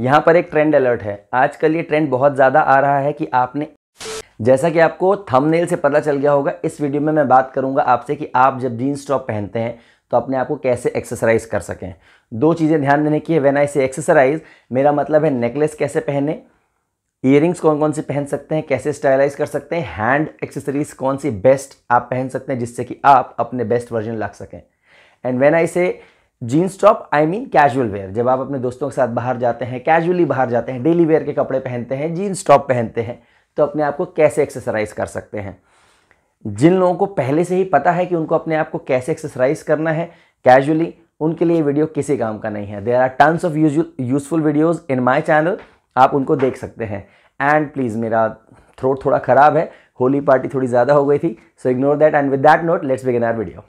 यहाँ पर एक ट्रेंड अलर्ट है आजकल ये ट्रेंड बहुत ज़्यादा आ रहा है कि आपने जैसा कि आपको थंबनेल से पता चल गया होगा इस वीडियो में मैं बात करूंगा आपसे कि आप जब जीन्स टॉप पहनते हैं तो अपने आप को कैसे एक्सरसाइज कर सकें दो चीज़ें ध्यान देने की है वेन आई से एक्सरसाइज मेरा मतलब है नेकलेस कैसे पहने ईयरिंग्स कौन कौन सी पहन सकते हैं कैसे स्टाइलाइज कर सकते हैं हैंड एक्सेसरीज कौन सी बेस्ट आप पहन सकते हैं जिससे कि आप अपने बेस्ट वर्जन ला सकें and when I say jeans top I mean casual wear जब आप अपने दोस्तों के साथ बाहर जाते हैं कैजुअली बाहर जाते हैं डेली वेयर के कपड़े पहनते हैं जीन्स टॉप पहनते हैं तो अपने आप को कैसे एक्सरसाइज कर सकते हैं जिन लोगों को पहले से ही पता है कि उनको अपने आप को कैसे एक्सरसाइज करना है कैजुअली उनके लिए वीडियो किसी काम का नहीं है there are tons of useful videos in my channel आप उनको देख सकते हैं एंड प्लीज़ मेरा थ्रोट थोड़ा ख़राब है होली पार्टी थोड़ी ज़्यादा हो गई थी so ignore that and with that note let's begin our video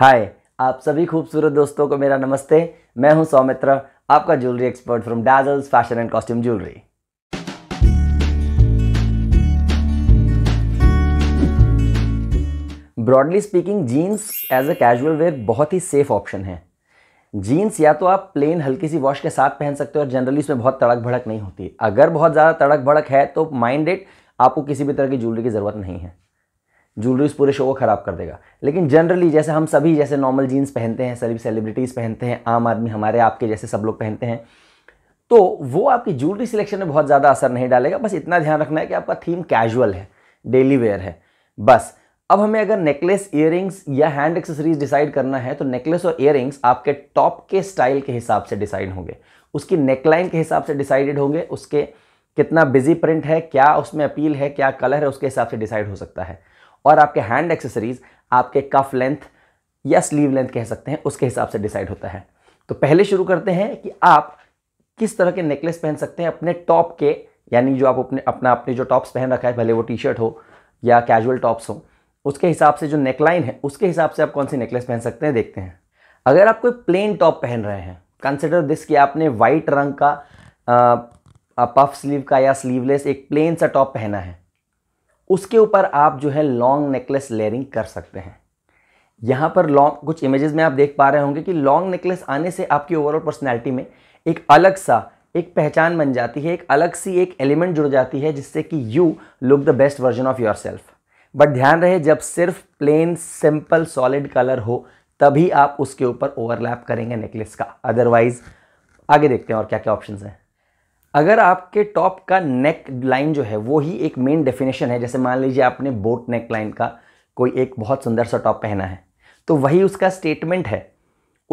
hi आप सभी खूबसूरत दोस्तों को मेरा नमस्ते मैं हूं सौमित्र आपका jewellery expert from Dazzles fashion and costume jewellery broadly speaking jeans as a casual wear बहुत ही सेफ ऑप्शन है जीन्स या तो आप प्लेन हल्की सी वॉश के साथ पहन सकते हो और जनरली इसमें बहुत तड़क भड़क नहीं होती अगर बहुत ज़्यादा तड़क भड़क है तो माइंड इट आपको किसी भी तरह की ज्वेलरी की ज़रूरत नहीं है जूलरीज पूरे शो को ख़राब कर देगा लेकिन जनरली जैसे हम सभी जैसे नॉर्मल जीन्स पहनते हैं सभी सेलिब्रिटीज़ पहनते हैं आम आदमी हमारे आपके जैसे सब लोग पहनते हैं तो वो आपकी ज्वेलरी सिलेक्शन में बहुत ज़्यादा असर नहीं डालेगा बस इतना ध्यान रखना है कि आपका थीम कैजुअल है डेली वेयर है बस अब हमें अगर नेकलेस ईयरिंग्स या हैंड एक्सेसरीज डिसाइड करना है तो नेकलेस और ईयरिंग्स आपके टॉप के स्टाइल के हिसाब से डिसाइड होंगे उसकी नेकलाइन के हिसाब से डिसाइडेड होंगे उसके कितना बिजी प्रिंट है क्या उसमें अपील है क्या कलर है उसके हिसाब से डिसाइड हो सकता है और आपके हैंड एक्सेसरीज आपके कफ लेंथ या स्लीव लेंथ कह सकते हैं उसके हिसाब से डिसाइड होता है तो पहले शुरू करते हैं कि आप किस तरह के नेकलेस पहन सकते हैं अपने टॉप के यानी जो आप अपने अपना अपने जो टॉप्स पहन रखा है भले वो टी शर्ट हो या कैजुअल टॉप्स हो उसके हिसाब से जो नेकलाइन है उसके हिसाब से आप कौन सी नेकलेस पहन सकते हैं देखते हैं अगर आप कोई प्लेन टॉप पहन रहे हैं कंसिडर दिस कि आपने वाइट रंग का पफ स्लीव का या स्लीवलेस एक प्लेन सा टॉप पहना है उसके ऊपर आप जो है लॉन्ग नेकलेस लेयरिंग कर सकते हैं यहाँ पर लॉन्ग कुछ इमेजेस में आप देख पा रहे होंगे कि लॉन्ग नेकलेस आने से आपकी ओवरऑल पर्सनैलिटी में एक अलग सा एक पहचान बन जाती है एक अलग सी एक एलिमेंट जुड़ जाती है जिससे कि you look the best version of yourself but ध्यान रहे जब सिर्फ प्लेन सिंपल सॉलिड कलर हो तभी आप उसके ऊपर ओवरलैप करेंगे नेकलेस का अदरवाइज आगे देखते हैं और क्या क्या ऑप्शंस हैं अगर आपके टॉप का नेक लाइन जो है वो ही एक मेन डेफिनेशन है जैसे मान लीजिए आपने बोट नेक लाइन का कोई एक बहुत सुंदर सा टॉप पहना है तो वही उसका स्टेटमेंट है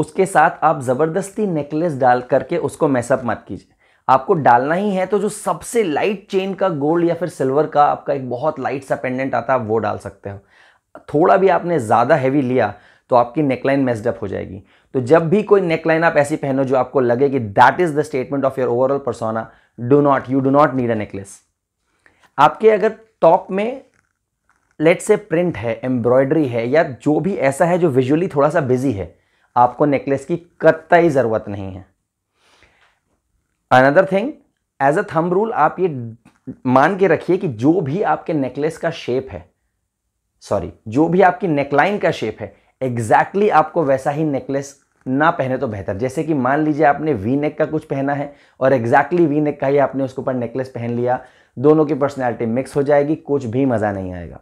उसके साथ आप ज़बरदस्ती नेकलेस डाल करके उसको मैसअप मत कीजिए आपको डालना ही है तो जो सबसे लाइट चेन का गोल्ड या फिर सिल्वर का आपका एक बहुत लाइट सा पेंडेंट आता है वो डाल सकते हो थोड़ा भी आपने ज़्यादा हैवी लिया तो आपकी नेकलाइन मेस्डअप हो जाएगी तो जब भी कोई नेकलाइन आप ऐसी पहनो जो आपको लगे कि that is the statement of your overall persona do not you do not need a necklace आपके अगर टॉप में लेट से प्रिंट है एम्ब्रॉयडरी है या जो भी ऐसा है जो विजुअली थोड़ा सा बिजी है आपको नेकलेस की कतई ज़रूरत नहीं है another thing as a thumb rule आप ये मान के रखिए कि जो भी आपके नेकलेस का शेप है सॉरी जो भी आपकी नेकलाइन का शेप है एग्जैक्टली exactly आपको वैसा ही नेकलेस ना पहने तो बेहतर जैसे कि मान लीजिए आपने वी नेक का कुछ पहना है और एग्जैक्टली वी नेक का ही आपने उसके ऊपर नेकलेस पहन लिया दोनों की पर्सनैलिटी मिक्स हो जाएगी कुछ भी मज़ा नहीं आएगा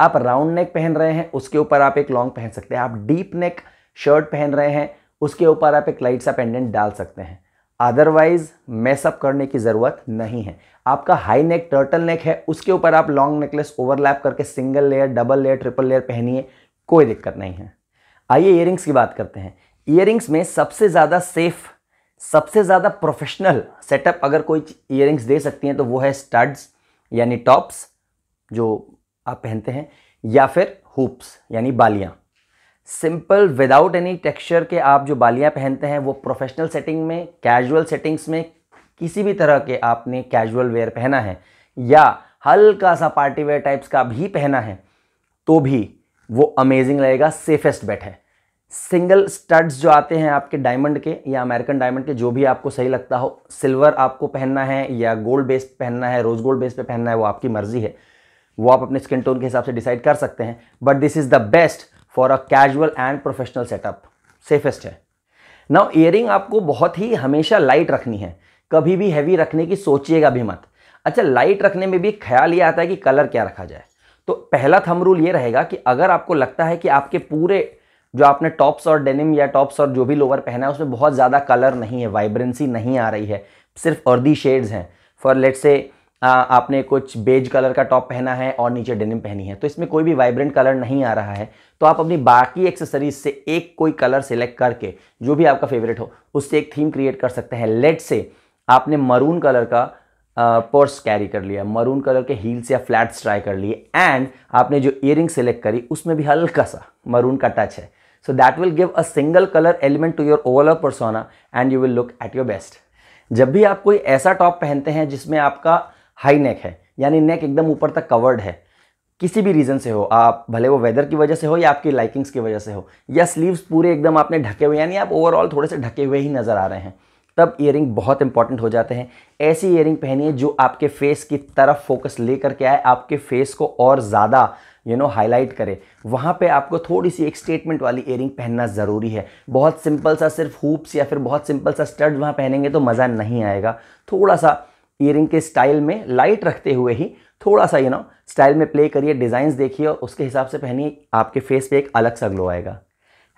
आप राउंड नेक पहन रहे हैं उसके ऊपर आप एक लॉन्ग पहन सकते हैं आप डीप नेक शर्ट पहन रहे हैं उसके ऊपर आप एक लाइट सा पेंडेंट डाल सकते हैं अदरवाइज मेसअप करने की ज़रूरत नहीं है आपका हाई नेक टर्टल नेक है उसके ऊपर आप लॉन्ग नेकलेस ओवरलैप करके single layer double layer triple layer पहनिए कोई दिक्कत नहीं है आइए ईयरिंग्स की बात करते हैं ईयरिंग्स में सबसे ज़्यादा सेफ सबसे ज़्यादा प्रोफेशनल सेटअप अगर कोई ईयरिंग्स दे सकती हैं तो वो है स्टड्स यानी टॉप्स जो आप पहनते हैं या फिर हुप्स यानी बालियाँ सिंपल विदाउट एनी टेक्सचर के आप जो बालियाँ पहनते हैं वो प्रोफेशनल सेटिंग में कैजुअल सेटिंग्स में किसी भी तरह के आपने कैजुअल वेयर पहना है या हल्का सा पार्टी वेयर टाइप्स का भी पहना है तो भी वो अमेजिंग रहेगा सेफेस्ट बेट है सिंगल स्टड्स जो आते हैं आपके डायमंड के या अमेरिकन डायमंड के जो भी आपको सही लगता हो सिल्वर आपको पहनना है या गोल्ड बेस पहनना है रोज़ गोल्ड बेस पे पहनना है वो आपकी मर्जी है वो आप अपने स्किन टोन के हिसाब से डिसाइड कर सकते हैं but this is the best for a casual and professional setup safest है नाउ ईयरिंग आपको बहुत ही हमेशा लाइट रखनी है कभी भी हैवी रखने की सोचिएगा भी मत अच्छा लाइट रखने में भी ख्याल ये आता है कि कलर क्या रखा जाए तो पहला थम रूल ये रहेगा कि अगर आपको लगता है कि आपके पूरे जो आपने टॉप्स और डेनिम या टॉप्स और जो भी लोअर पहना है उसमें बहुत ज़्यादा कलर नहीं है वाइब्रेंसी नहीं आ रही है सिर्फ अर्दी शेड्स हैं फॉर लेट से आपने कुछ बेज कलर का टॉप पहना है और नीचे डेनिम पहनी है तो इसमें कोई भी वाइब्रेंट कलर नहीं आ रहा है तो आप अपनी बाकी एक्सेसरीज से एक कोई कलर सेलेक्ट करके जो भी आपका फेवरेट हो उससे एक थीम क्रिएट कर सकते हैं लेट से आपने मरून कलर का पर्स कैरी कर लिया मरून कलर के हील्स या फ्लैट्स ट्राई कर लिए एंड आपने जो इयरिंग सेलेक्ट करी उसमें भी हल्का सा मरून का टच है so that will give a single colour element to your overall persona and you will look at your best जब भी आप कोई ऐसा टॉप पहनते हैं जिसमें आपका हाई नेक है यानी नेक एकदम ऊपर तक कवर्ड है किसी भी रीज़न से हो आप भले वो वेदर की वजह से हो या आपकी लाइकिंग्स की वजह से हो या स्लीव्स पूरे एकदम आपने ढके हुए यानी आप ओवरऑल थोड़े से ढके हुए ही नज़र आ रहे हैं तब ईयरिंग बहुत इंपॉर्टेंट हो जाते हैं ऐसी ईयरिंग पहनिए जो आपके फेस की तरफ फोकस ले करके आए आपके फेस को और ज़्यादा यू नो हाईलाइट करे वहाँ पे आपको थोड़ी सी एक स्टेटमेंट वाली ईयरिंग पहनना ज़रूरी है बहुत सिंपल सा सिर्फ हुप्स या फिर बहुत सिंपल सा स्टर्ट वहाँ पहनेंगे तो मज़ा नहीं आएगा थोड़ा सा ईयरिंग के स्टाइल में लाइट रखते हुए ही थोड़ा सा यू नो स्टाइल में प्ले करिए डिज़ाइंस देखिए और उसके हिसाब से पहनिए आपके फेस पे एक अलग सा ग्लो आएगा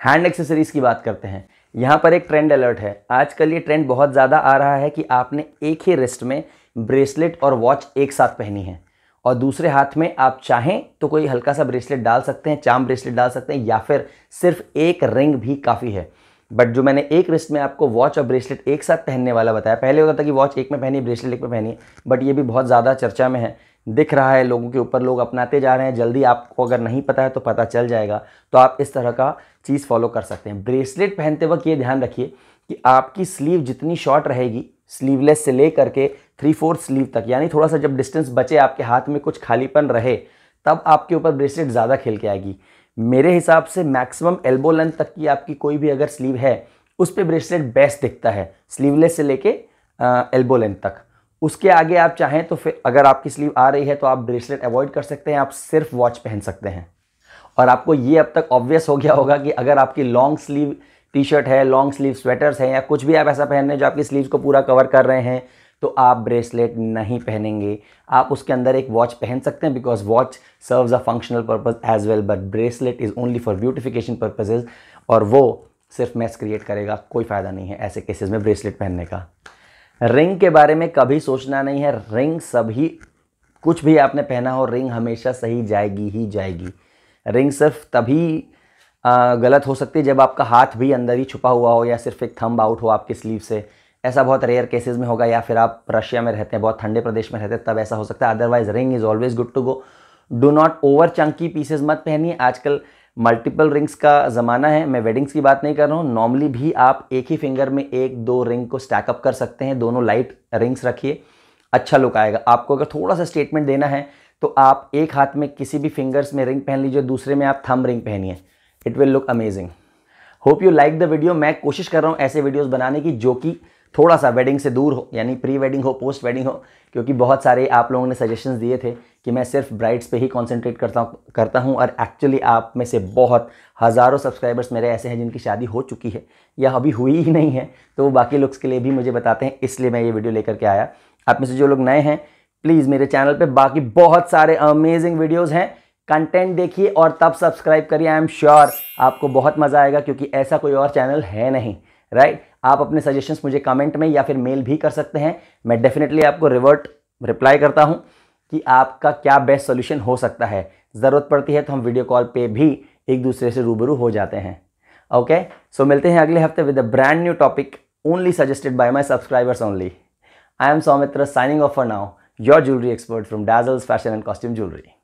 हैंड एक्सेसरीज़ की बात करते हैं यहाँ पर एक ट्रेंड अलर्ट है आजकल ये ट्रेंड बहुत ज़्यादा आ रहा है कि आपने एक ही रिस्ट में ब्रेसलेट और वॉच एक साथ पहनी है और दूसरे हाथ में आप चाहें तो कोई हल्का सा ब्रेसलेट डाल सकते हैं चाम ब्रेसलेट डाल सकते हैं या फिर सिर्फ एक रिंग भी काफ़ी है बट जो मैंने एक रिस्ट में आपको वॉच और ब्रेसलेट एक साथ पहनने वाला बताया पहले होता था कि वॉच एक में पहनी ब्रेसलेट एक में पहनी बट ये भी बहुत ज़्यादा चर्चा में है दिख रहा है लोगों के ऊपर लोग अपनाते जा रहे हैं जल्दी आपको अगर नहीं पता है तो पता चल जाएगा तो आप इस तरह का चीज़ फॉलो कर सकते हैं ब्रेसलेट पहनते वक्त ये ध्यान रखिए कि आपकी स्लीव जितनी शॉर्ट रहेगी स्लीवलेस से ले करके थ्री फोर्थ स्लीव तक यानी थोड़ा सा जब डिस्टेंस बचे आपके हाथ में कुछ खालीपन रहे तब आपके ऊपर ब्रेसलेट ज़्यादा खेल के आएगी मेरे हिसाब से मैक्सिमम एल्बो लेंथ तक की आपकी कोई भी अगर स्लीव है उस पर ब्रेसलेट बेस्ट दिखता है स्लीवलेस से लेके एल्बो लेंथ तक उसके आगे आप चाहें तो फिर अगर आपकी स्लीव आ रही है तो आप ब्रेसलेट अवॉइड कर सकते हैं आप सिर्फ वॉच पहन सकते हैं और आपको ये अब तक ऑब्वियस हो गया होगा कि अगर आपकी लॉन्ग स्लीव टी शर्ट है लॉन्ग स्लीव स्वेटर्स हैं या कुछ भी आप ऐसा पहन रहे हैं जो आपकी स्लीव को पूरा कवर कर रहे हैं तो आप ब्रेसलेट नहीं पहनेंगे आप उसके अंदर एक वॉच पहन सकते हैं because watch serves a functional purpose as well but bracelet is only for beautification purposes और वो सिर्फ मैस क्रिएट करेगा कोई फ़ायदा नहीं है ऐसे केसेस में ब्रेसलेट पहनने का रिंग के बारे में कभी सोचना नहीं है रिंग सभी कुछ भी आपने पहना हो रिंग हमेशा सही जाएगी ही जाएगी रिंग सिर्फ तभी आ, गलत हो सकती है जब आपका हाथ भी अंदर ही छुपा हुआ हो या सिर्फ एक थंब आउट हो आपके स्लीव से ऐसा बहुत रेयर केसेस में होगा या फिर आप रशिया में रहते हैं बहुत ठंडे प्रदेश में रहते हैं तब ऐसा हो सकता है otherwise ring is always good to go do not over chunky pieces मत पहनिए आजकल मल्टीपल रिंग्स का ज़माना है मैं वेडिंग्स की बात नहीं कर रहा हूँ नॉर्मली भी आप एक ही फिंगर में एक दो रिंग को स्टैकअप कर सकते हैं दोनों लाइट रिंग्स रखिए अच्छा लुक आएगा आपको अगर थोड़ा सा स्टेटमेंट देना है तो आप एक हाथ में किसी भी फिंगर्स में रिंग पहन लीजिए दूसरे में आप थम रिंग पहनिए it will look amazing hope you like the video मैं कोशिश कर रहा हूँ ऐसे वीडियोज़ बनाने की जो कि थोड़ा सा वेडिंग से दूर हो यानी प्री वेडिंग हो पोस्ट वेडिंग हो क्योंकि बहुत सारे आप लोगों ने सजेशंस दिए थे कि मैं सिर्फ ब्राइड्स पे ही कॉन्सेंट्रेट करता करता हूँ और एक्चुअली आप में से बहुत हज़ारों सब्सक्राइबर्स मेरे ऐसे हैं जिनकी शादी हो चुकी है या अभी हुई ही नहीं है तो वो बाकी लुक्स के लिए भी मुझे बताते हैं इसलिए मैं ये वीडियो लेकर के आया आप में से जो लोग नए हैं प्लीज़ मेरे चैनल पर बाकी बहुत सारे अमेजिंग वीडियोज़ हैं कंटेंट देखिए और तब सब्सक्राइब करिए आई एम श्योर आपको बहुत मज़ा आएगा क्योंकि ऐसा कोई और चैनल है नहीं राइट right? आप अपने सजेशंस मुझे कमेंट में या फिर मेल भी कर सकते हैं मैं डेफिनेटली आपको रिवर्ट रिप्लाई करता हूँ कि आपका क्या बेस्ट सोल्यूशन हो सकता है ज़रूरत पड़ती है तो हम वीडियो कॉल पे भी एक दूसरे से रूबरू हो जाते हैं ओके okay? सो so, मिलते हैं अगले हफ्ते with a brand new topic only suggested by my subscribers only I am Saumitra signing off for now your jewellery expert from Dazzles fashion and costume jewellery